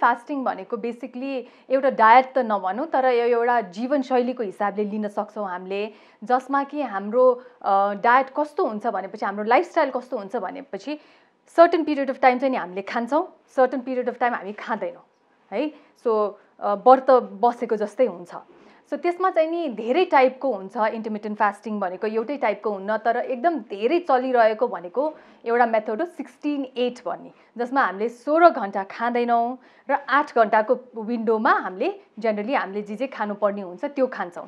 fasting भनेको basically एउटा diet त नभनौँ तर यो एउटा जीवनशैलीको हिसाबले लिन सक्छौँ हामीले जसमा कि हाम्रो डायट कस्तो हुन्छ भनेपछि हाम्रो लाइफस्टाइल कस्तो हुन्छ भनेपछि सर्टन पिरियड अफ टाइम चाहिँ नि हामीले खान्छौँ सर्टन पिरियड अफ टाइम हामी खाँदैनौँ है सो व्रत बसेको जस्तै हुन्छ सो त्यसमा चाहिँ नि धेरै टाइपको हुन्छ इन्टरमिडियन्ट फास्टिङ भनेको एउटै टाइपको हुन्न तर एकदम धेरै चलिरहेको भनेको एउटा मेथड हो सिक्सटिन एट भन्ने जसमा हामीले सोह्र घन्टा खाँदैनौँ र आठ घन्टाको विन्डोमा हामीले जेनरली हामीले जे जे खानुपर्ने हुन्छ त्यो खान्छौँ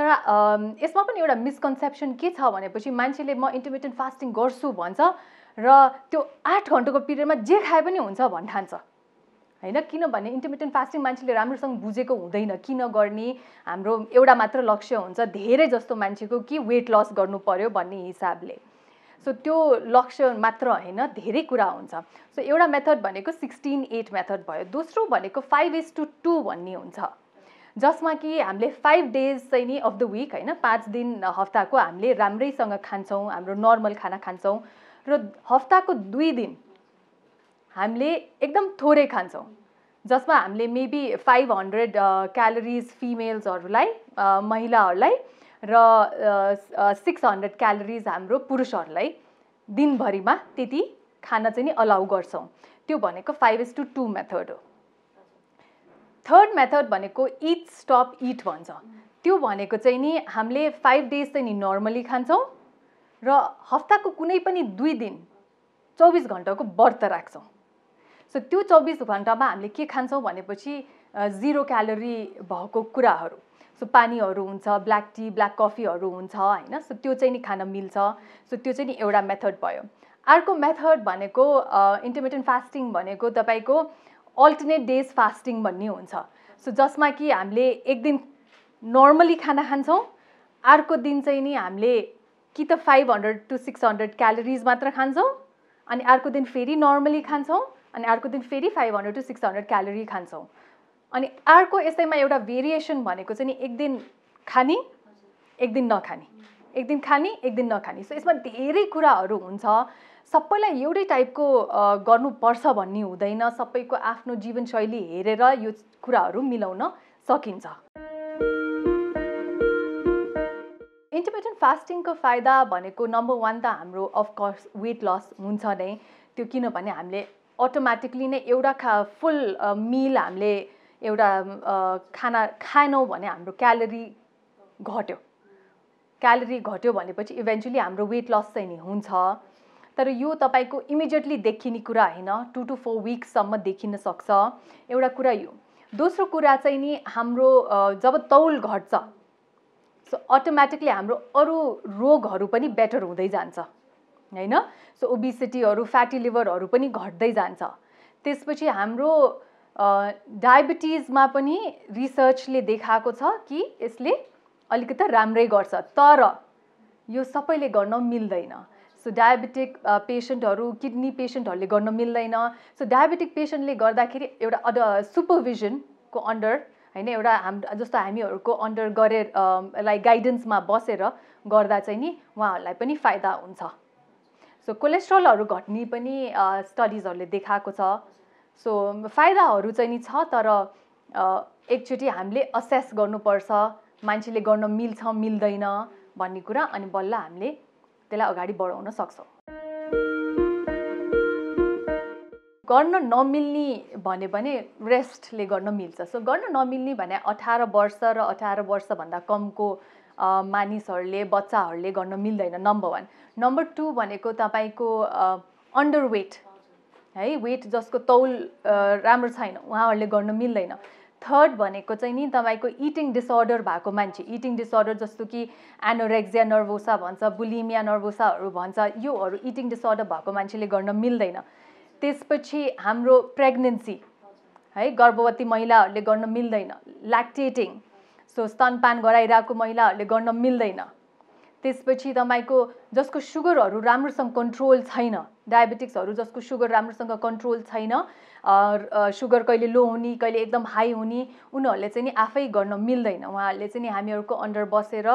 तर यसमा पनि एउटा मिसकन्सेप्सन के छ भनेपछि मान्छेले म इन्टरमिडियन्ट फास्टिङ गर्छु भन्छ र त्यो आठ घन्टाको पिरियडमा जे खाए पनि हुन्छ भन्ठान्छ होइन किनभने इन्टरमिडियन्ट फास्टिङ मान्छेले राम्रोसँग बुझेको हुँदैन किन गर्ने हाम्रो एउटा मात्र लक्ष्य हुन्छ धेरै जस्तो मान्छेको कि वेट लस गर्नु पर्यो भन्ने हिसाबले सो त्यो लक्ष्य मात्र होइन धेरै कुरा हुन्छ सो एउटा मेथड भनेको सिक्सटिन एट मेथड भयो दोस्रो भनेको फाइभ इज टु टू भन्ने हुन्छ जसमा कि हामीले फाइभ डेज चाहिँ नि अफ द विक होइन पाँच दिन हप्ताको हामीले राम्रैसँग खान्छौँ हाम्रो नर्मल खाना खान्छौँ र हप्ताको दुई दिन हामीले एकदम थोरै खान्छौँ जसमा हामीले मेबी फाइभ हन्ड्रेड क्यालोरिज फिमेल्सहरूलाई महिलाहरूलाई र सिक्स हन्ड्रेड क्यालोरिज हाम्रो पुरुषहरूलाई दिनभरिमा त्यति खान चाहिँ नि अलाउ गर्छौँ त्यो भनेको five is to two method हो थर्ड मेथड भनेको इट स्टप इट भन्छ त्यो भनेको चाहिँ नि हामीले फाइभ डेज चाहिँ नि नर्मली खान्छौँ र हप्ताको कुनै पनि दुई दिन चौबिस घन्टाको व्रत राख्छौँ सो त्यो चौबिस घन्टामा हामीले के खान्छौँ भनेपछि जिरो क्यालोरी भएको कुराहरू सो पानीहरू हुन्छ ब्ल्याक टी ब्ल्याक कफीहरू हुन्छ होइन सो त्यो चाहिँ नि खान मिल्छ सो त्यो चाहिँ नि एउटा मेथड भयो अर्को मेथड भनेको इन्टरमिडियन्ट फास्टिङ भनेको तपाईँको अल्टरनेट डेज फास्टिङ भन्ने हुन्छ सो जसमा कि हामीले एक दिन नर्मली खाना खान्छौँ अर्को दिन चाहिँ नि हामीले कि त five hundred to six hundred calories मात्र खान्छौँ अनि अर्को दिन फेरि नर्मली खान्छौँ अनि अर्को दिन फेरि five hundred to six hundred calorie खान्छौँ अनि अर्को यसैमा एउटा भेरिएसन भनेको चाहिँ नि एक दिन खाने एक दिन नखाने एक दिन खाने एक दिन नखाने सो यसमा धेरै कुराहरू हुन्छ सबैलाई एउटै टाइपको गर्नुपर्छ भन्ने हुँदैन सबैको आफ्नो जीवनशैली हेरेर यो कुराहरू मिलाउन सकिन्छ इन्टरमिडियन्ट फास्टिङको फाइदा भनेको नम्बर वान त हाम्रो अफकोर्स वेट लस हुन्छ नै त्यो किनभने हामीले अटोमेटिकली नै एउटा खा फुल मिल हामीले एउटा खाना खाएनौँ भने हाम्रो क्यालोरी घट्यो क्यालोरी घट्यो भनेपछि इभेन्चुली हाम्रो वेट लस चाहिँ नि हुन्छ तर यो तपाईँको इमिडिएटली देखिने कुरा होइन टु टु फोर विक्ससम्म देखिन सक्छ एउटा कुरा यो दोस्रो कुरा चाहिँ नि हाम्रो जब तौल घट्छ सो अटोमेटिकली हाम्रो अरू रोगहरू पनि बेटर हुँदै जान्छ होइन सो ओबिसिटीहरू फ्याटी लिभरहरू पनि घट्दै जान्छ त्यसपछि हाम्रो डायबिटिजमा पनि रिसर्चले देखाएको छ कि यसले अलिकति राम्रै गर्छ तर यो सबैले गर्न मिल्दैन सो डायबिटिक पेसेन्टहरू किडनी पेसेन्टहरूले गर्न मिल्दैन सो डायबिटिक पेसेन्टले गर्दाखेरि एउटा अड सुपरभिजनको अन्डर होइन एउटा हाम जस्तो हामीहरूको अन्डर गरेर लाई गाइडेन्समा बसेर गर्दा चाहिँ नि उहाँहरूलाई पनि फाइदा हुन्छ सो कोलेस्ट्रलहरू घट्ने पनि स्टडिजहरूले देखाएको छ सो फाइदाहरू चाहिँ नि छ तर एकचोटि हामीले असेस गर्नुपर्छ मान्छेले गर्न मिल्छ मिल्दैन भन्ने कुरा अनि बल्ल हामीले त्यसलाई अगाडि बढाउन सक्छौँ गर्न नमिल्ने भन्यो भने रेस्टले गर्न मिल्छ सो गर्न नमिल्ने भने अठार वर्ष र अठार वर्षभन्दा कमको मानिसहरूले बच्चाहरूले गर्न मिल्दैन नम्बर वान नम्बर टू भनेको तपाईँको अन्डर वेट है वेट जसको तौल राम्रो छैन उहाँहरूले गर्न मिल्दैन थर्ड भनेको चाहिँ नि तपाईँको इटिङ डिसअर्डर भएको मान्छे इटिङ डिसअर्डर जस्तो कि एनोरेक्जिया नर्भोसा भन्छ बुलिमिया नर्भोसाहरू भन्छ योहरू इटिङ डिसअर्डर भएको मान्छेले गर्न मिल्दैन त्यसपछि हाम्रो प्रेग्नेन्सी है गर्भवती महिलाहरूले गर्न मिल्दैन ल्याक्टेटिङ सो स्तनपान गराइरहेको महिलाहरूले गर्न मिल्दैन त्यसपछि तपाईँको जसको सुगरहरू राम्रोसँग कन्ट्रोल छैन डायबेटिक्सहरू जसको सुगर राम्रोसँग कन्ट्रोल छैन सुगर कहिले लो हुने कहिले एकदम हाई हुने उनीहरूले चाहिँ नि आफै गर्न मिल्दैन उहाँहरूले चाहिँ नि हामीहरूको अन्डर बसेर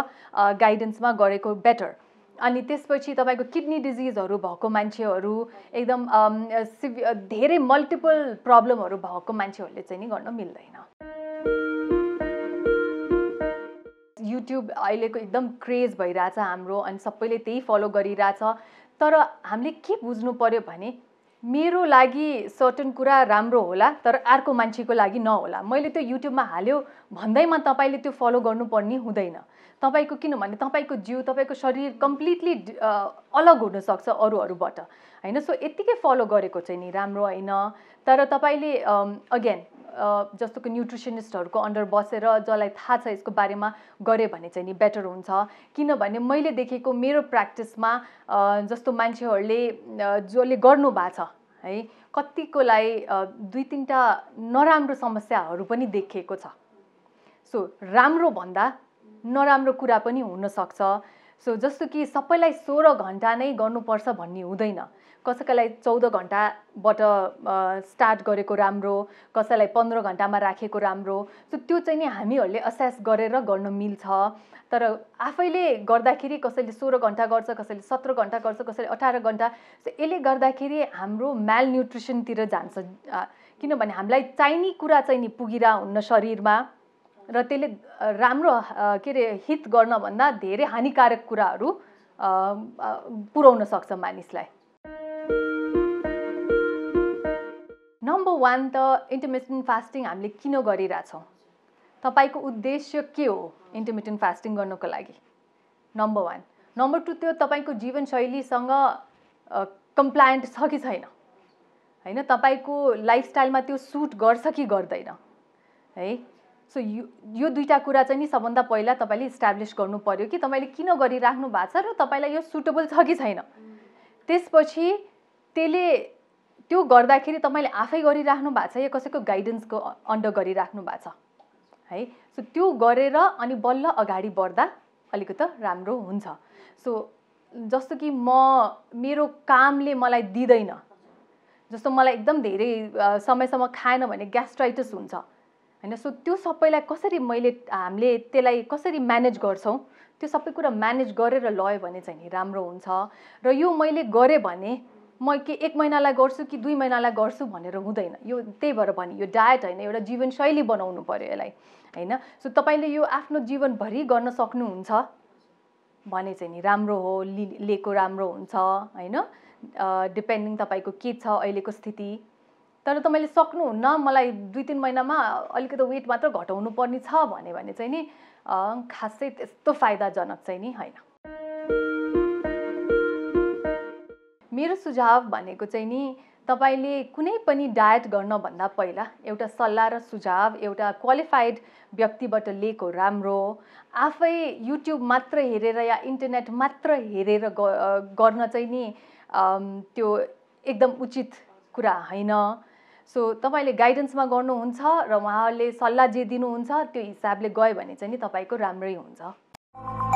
गाइडेन्समा गरेको बेटर अनि त्यसपछि तपाईँको किडनी डिजिजहरू भएको मान्छेहरू एकदम सिभि धेरै मल्टिपल प्रब्लमहरू भएको मान्छेहरूले चाहिँ नि गर्न मिल्दैन युट्युब अहिलेको एकदम क्रेज भइरहेछ हाम्रो अनि सबैले त्यही फलो गरिरहेछ तर हामीले के बुझ्नु पऱ्यो भने मेरो लागि सर्टन कुरा राम्रो होला तर अर्को मान्छेको लागि नहोला मैले त्यो युट्युबमा हाल्यो भन्दैमा तपाईँले त्यो फलो गर्नुपर्ने हुँदैन तपाईँको किनभने तपाईँको जिउ तपाईँको शरीर कम्प्लिटली अलग हुनसक्छ अरूहरूबाट होइन सो यत्तिकै फलो गरेको चाहिँ नि राम्रो होइन तर तपाईँले अगेन जस्तो कि न्युट्रिसनिस्टहरूको अन्डर बसेर जसलाई थाहा छ यसको बारेमा गऱ्यो भने चाहिँ नि बेटर हुन्छ किनभने मैले देखेको मेरो प्र्याक्टिसमा जस्तो मान्छेहरूले जसले गर्नु भएको छ है कतिकोलाई दुई तिनवटा नराम्रो समस्याहरू पनि देखेको छ सो राम्रो भन्दा नराम्रो कुरा पनि हुनसक्छ सो जस्तो कि सबैलाई सोह्र घन्टा नै गर्नुपर्छ भन्ने हुँदैन कसैलाई चौध घन्टाबाट स्टार्ट गरेको राम्रो कसैलाई पन्ध्र घन्टामा राखेको राम्रो सो त्यो चाहिँ नि हामीहरूले असेस गरेर गर्न मिल्छ तर आफैले गर्दाखेरि कसैले सोह्र घन्टा गर्छ कसैले सत्र घन्टा गर्छ कसैले अठार घन्टा सो यसले गर्दाखेरि हाम्रो म्याल न्युट्रिसनतिर जान्छ किनभने हामीलाई चाहिने कुरा चाहिँ नि पुगिरह हुन्न शरीरमा र त्यसले राम्रो के अरे हित गर्नभन्दा धेरै हानिकारक कुराहरू पुऱ्याउन सक्छ मानिसलाई वान त इन्टरमिडियन्ट फास्टिङ हामीले किन गरिरहेछौँ तपाईँको उद्देश्य के हो इन्टरमिडियन्ट फास्टिङ गर्नुको लागि नम्बर वान नम्बर टू त्यो तपाईँको जीवनशैलीसँग कम्प्लायन्ट छ कि छैन होइन तपाईँको लाइफस्टाइलमा त्यो सुट गर्छ कि गर्दैन है सो यो यो दुईवटा कुरा चाहिँ नि सबभन्दा पहिला तपाईँले इस्टाब्लिस गर्नु पऱ्यो कि तपाईँले किन गरिराख्नु भएको छ र तपाईँलाई यो सुटेबल छ कि छैन त्यसपछि त्यसले त्यो गर्दाखेरि तपाईँले आफै गरिराख्नु भएको छ या कसैको गाइडेन्सको अन्डर गरिराख्नु भएको छ है सो त्यो गरेर अनि बल्ल अगाडि बढ्दा अलिकति राम्रो हुन्छ सो जस्तो कि म मेरो कामले मलाई दिँदैन जस्तो मलाई एकदम धेरै समयसम्म खाएन भने ग्यास्ट्राइटिस हुन्छ होइन सो त्यो सबैलाई कसरी मैले हामीले त्यसलाई कसरी म्यानेज गर्छौँ त्यो सबै कुरा म्यानेज गरेर लयो भने चाहिँ नि राम्रो हुन्छ र यो मैले गरेँ भने म के एक महिनालाई गर्छु कि दुई महिनालाई गर्छु भनेर हुँदैन यो त्यही भएर भने यो डायट होइन एउटा जीवनशैली बनाउनु पऱ्यो यसलाई होइन सो तपाईँले यो आफ्नो जीवनभरि गर्न सक्नुहुन्छ भने चाहिँ नि राम्रो हो लि लिएको राम्रो हुन्छ होइन डिपेन्डिङ तपाईँको के छ अहिलेको स्थिति तर तपाईँले सक्नुहुन्न मलाई दुई तिन महिनामा अलिकति वेट मात्र घटाउनु पर्ने छ भने चाहिँ नि खासै त्यस्तो फाइदाजनक चाहिँ नि होइन मेरो सुझाव भनेको चाहिँ नि तपाईँले कुनै पनि डायट गर्नभन्दा पहिला एउटा सल्लाह र सुझाव एउटा क्वालिफाइड व्यक्तिबाट लिएको राम्रो आफै युट्युब मात्र हेरेर या इन्टरनेट मात्र हेरेर गर्न चाहिँ नि त्यो एकदम उचित कुरा होइन सो तपाईँले गाइडेन्समा गर्नुहुन्छ र उहाँहरूले सल्लाह जे दिनुहुन्छ त्यो हिसाबले गयो भने चाहिँ नि तपाईँको राम्रै हुन्छ